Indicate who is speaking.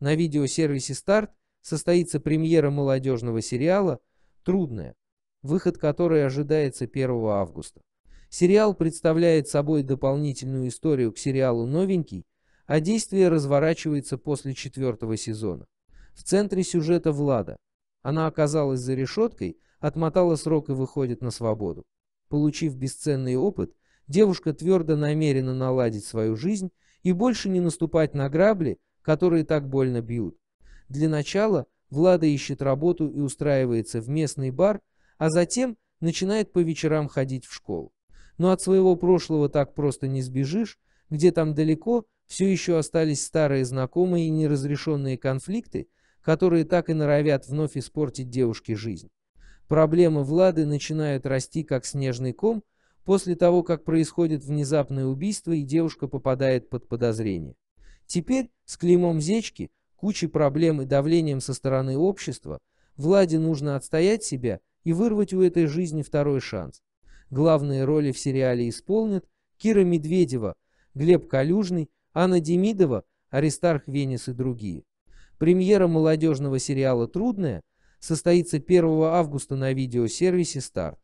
Speaker 1: На видеосервисе «Старт» состоится премьера молодежного сериала «Трудная», выход которой ожидается 1 августа. Сериал представляет собой дополнительную историю к сериалу «Новенький», а действие разворачивается после четвертого сезона. В центре сюжета Влада. Она оказалась за решеткой, отмотала срок и выходит на свободу. Получив бесценный опыт, девушка твердо намерена наладить свою жизнь и больше не наступать на грабли, которые так больно бьют. Для начала Влада ищет работу и устраивается в местный бар, а затем начинает по вечерам ходить в школу. Но от своего прошлого так просто не сбежишь, где там далеко все еще остались старые знакомые и неразрешенные конфликты, которые так и норовят вновь испортить девушке жизнь. Проблемы Влады начинают расти как снежный ком после того, как происходит внезапное убийство и девушка попадает под подозрение. Теперь с климом зечки, кучей проблем и давлением со стороны общества, Владе нужно отстоять себя и вырвать у этой жизни второй шанс. Главные роли в сериале исполнят Кира Медведева, Глеб Калюжный, Анна Демидова, Аристарх Венес и другие. Премьера молодежного сериала «Трудная» состоится 1 августа на видеосервисе «Старт».